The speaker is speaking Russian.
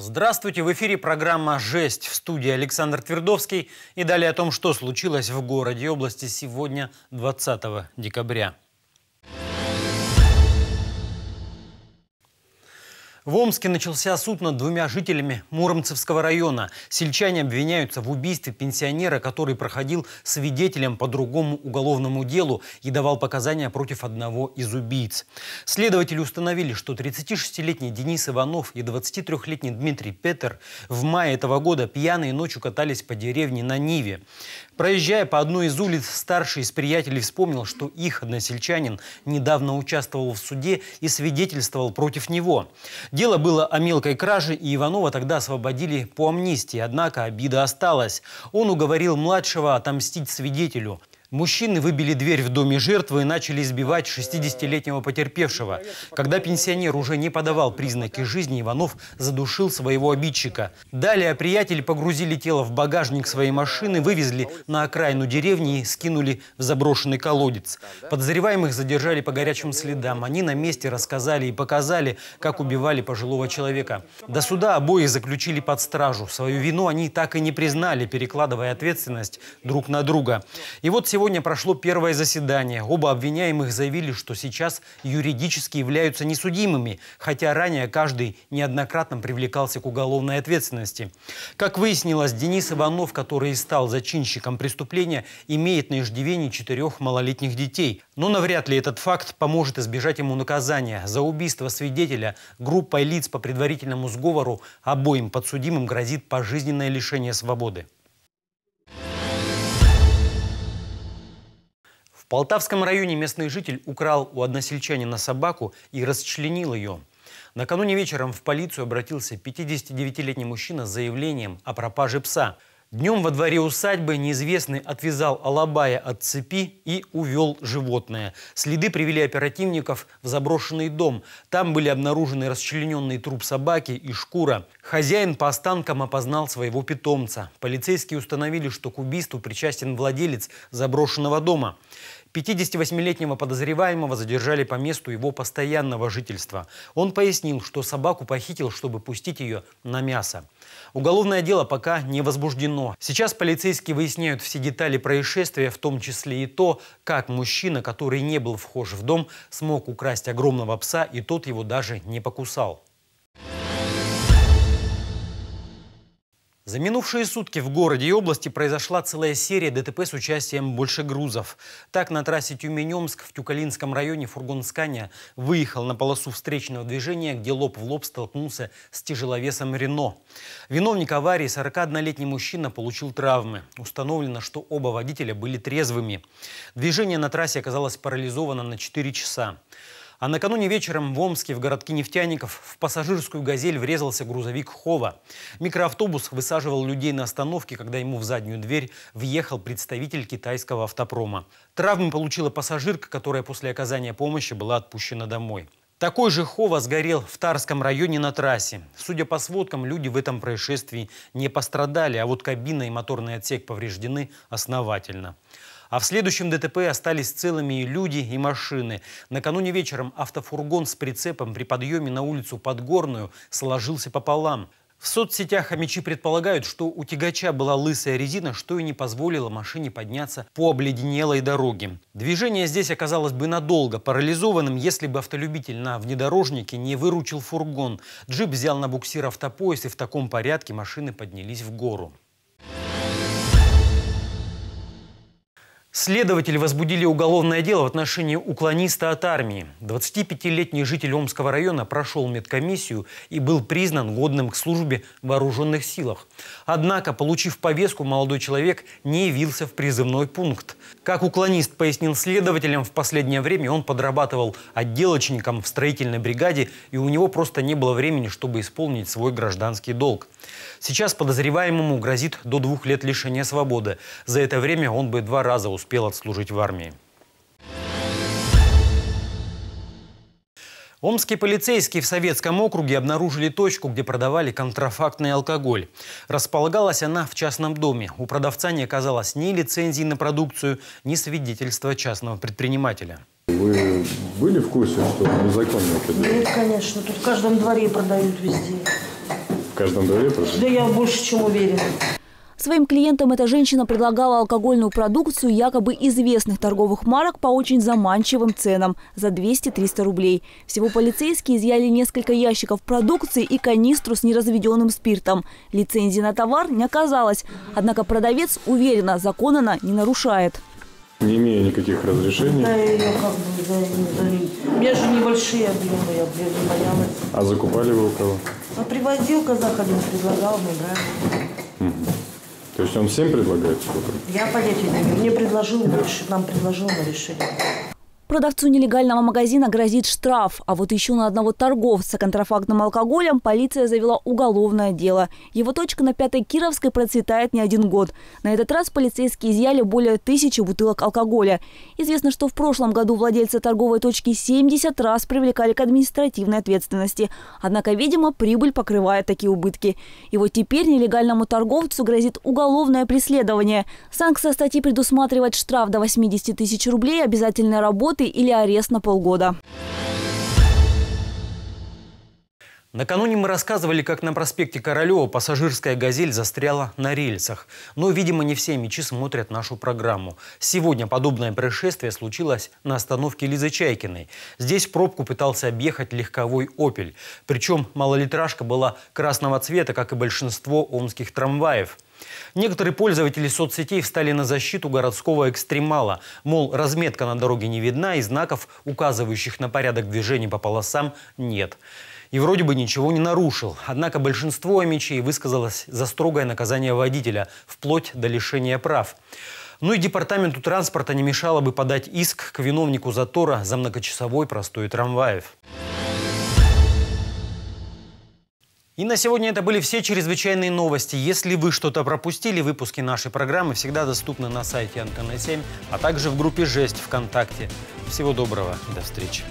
Здравствуйте, в эфире программа «Жесть» в студии Александр Твердовский. И далее о том, что случилось в городе и области сегодня, 20 декабря. В Омске начался суд над двумя жителями Муромцевского района. Сельчане обвиняются в убийстве пенсионера, который проходил свидетелем по другому уголовному делу и давал показания против одного из убийц. Следователи установили, что 36-летний Денис Иванов и 23-летний Дмитрий Петер в мае этого года пьяные ночью катались по деревне на Ниве. Проезжая по одной из улиц, старший из приятелей вспомнил, что их односельчанин недавно участвовал в суде и свидетельствовал против него. Дело было о мелкой краже, и Иванова тогда освободили по амнистии, однако обида осталась. Он уговорил младшего отомстить свидетелю – Мужчины выбили дверь в доме жертвы и начали избивать 60-летнего потерпевшего. Когда пенсионер уже не подавал признаки жизни, Иванов задушил своего обидчика. Далее приятель погрузили тело в багажник своей машины, вывезли на окраину деревни и скинули в заброшенный колодец. Подозреваемых задержали по горячим следам. Они на месте рассказали и показали, как убивали пожилого человека. До суда обоих заключили под стражу. Свою вину они так и не признали, перекладывая ответственность друг на друга. И вот сегодня сегодня прошло первое заседание. Оба обвиняемых заявили, что сейчас юридически являются несудимыми, хотя ранее каждый неоднократно привлекался к уголовной ответственности. Как выяснилось, Денис Иванов, который и стал зачинщиком преступления, имеет на иждивении четырех малолетних детей. Но навряд ли этот факт поможет избежать ему наказания. За убийство свидетеля группой лиц по предварительному сговору обоим подсудимым грозит пожизненное лишение свободы. Полтавском районе местный житель украл у односельчанина собаку и расчленил ее. Накануне вечером в полицию обратился 59-летний мужчина с заявлением о пропаже пса. Днем во дворе усадьбы неизвестный отвязал Алабая от цепи и увел животное. Следы привели оперативников в заброшенный дом. Там были обнаружены расчлененный труп собаки и шкура. Хозяин по останкам опознал своего питомца. Полицейские установили, что к убийству причастен владелец заброшенного дома. 58-летнего подозреваемого задержали по месту его постоянного жительства. Он пояснил, что собаку похитил, чтобы пустить ее на мясо. Уголовное дело пока не возбуждено. Сейчас полицейские выясняют все детали происшествия, в том числе и то, как мужчина, который не был вхож в дом, смог украсть огромного пса, и тот его даже не покусал. За минувшие сутки в городе и области произошла целая серия ДТП с участием больше грузов. Так, на трассе тюмень Тюменемск в Тюкалинском районе фургон «Скания» выехал на полосу встречного движения, где лоб в лоб столкнулся с тяжеловесом «Рено». Виновник аварии, 41-летний мужчина, получил травмы. Установлено, что оба водителя были трезвыми. Движение на трассе оказалось парализовано на 4 часа. А накануне вечером в Омске, в городке нефтяников, в пассажирскую «Газель» врезался грузовик «Хова». Микроавтобус высаживал людей на остановке, когда ему в заднюю дверь въехал представитель китайского автопрома. Травмы получила пассажирка, которая после оказания помощи была отпущена домой. Такой же «Хова» сгорел в Тарском районе на трассе. Судя по сводкам, люди в этом происшествии не пострадали, а вот кабина и моторный отсек повреждены основательно. А в следующем ДТП остались целыми и люди, и машины. Накануне вечером автофургон с прицепом при подъеме на улицу Подгорную сложился пополам. В соцсетях хомячи предполагают, что у тягача была лысая резина, что и не позволило машине подняться по обледенелой дороге. Движение здесь оказалось бы надолго парализованным, если бы автолюбитель на внедорожнике не выручил фургон. Джип взял на буксир автопоезд, и в таком порядке машины поднялись в гору. Следователи возбудили уголовное дело в отношении уклониста от армии. 25-летний житель Омского района прошел медкомиссию и был признан годным к службе в вооруженных силах. Однако, получив повестку, молодой человек не явился в призывной пункт. Как уклонист пояснил следователям, в последнее время он подрабатывал отделочником в строительной бригаде, и у него просто не было времени, чтобы исполнить свой гражданский долг. Сейчас подозреваемому грозит до двух лет лишения свободы. За это время он бы два раза успел отслужить в армии. Омские полицейские в Советском округе обнаружили точку, где продавали контрафактный алкоголь. Располагалась она в частном доме. У продавца не оказалось ни лицензии на продукцию, ни свидетельства частного предпринимателя. Вы были в курсе, что незаконно это делали? Нет, конечно. Тут в каждом дворе продают везде. В каждом дворе продают? Да я больше чем уверен. Своим клиентам эта женщина предлагала алкогольную продукцию якобы известных торговых марок по очень заманчивым ценам – за 200-300 рублей. Всего полицейские изъяли несколько ящиков продукции и канистру с неразведенным спиртом. Лицензии на товар не оказалось. Однако продавец уверенно, закон она не нарушает. Не имея никаких разрешений. Да, я как бы, у меня же небольшие объемы, я принимала. А закупали вы у кого? А привозил казах один, предлагал, мы брали. Угу. То есть он всем предлагает что Я понятия не имею. Мне предложил решение, нам предложил на решение. Продавцу нелегального магазина грозит штраф, а вот еще на одного торговца контрафактным алкоголем полиция завела уголовное дело. Его точка на Пятой Кировской процветает не один год. На этот раз полицейские изъяли более тысячи бутылок алкоголя. Известно, что в прошлом году владельца торговой точки 70 раз привлекали к административной ответственности. Однако, видимо, прибыль покрывает такие убытки. И вот теперь нелегальному торговцу грозит уголовное преследование. Санкция статьи предусматривает штраф до 80 тысяч рублей, обязательная работа работы или арест на полгода. Накануне мы рассказывали, как на проспекте Королева пассажирская «Газель» застряла на рельсах. Но, видимо, не все мечи смотрят нашу программу. Сегодня подобное происшествие случилось на остановке Лизы Чайкиной. Здесь пробку пытался объехать легковой «Опель». Причем малолитражка была красного цвета, как и большинство омских трамваев. Некоторые пользователи соцсетей встали на защиту городского экстремала. Мол, разметка на дороге не видна и знаков, указывающих на порядок движения по полосам, нет. И вроде бы ничего не нарушил. Однако большинство омичей высказалось за строгое наказание водителя, вплоть до лишения прав. Ну и департаменту транспорта не мешало бы подать иск к виновнику затора за многочасовой простой трамваев. И на сегодня это были все чрезвычайные новости. Если вы что-то пропустили, выпуски нашей программы всегда доступны на сайте Антенна 7, а также в группе «Жесть» ВКонтакте. Всего доброго и до встречи.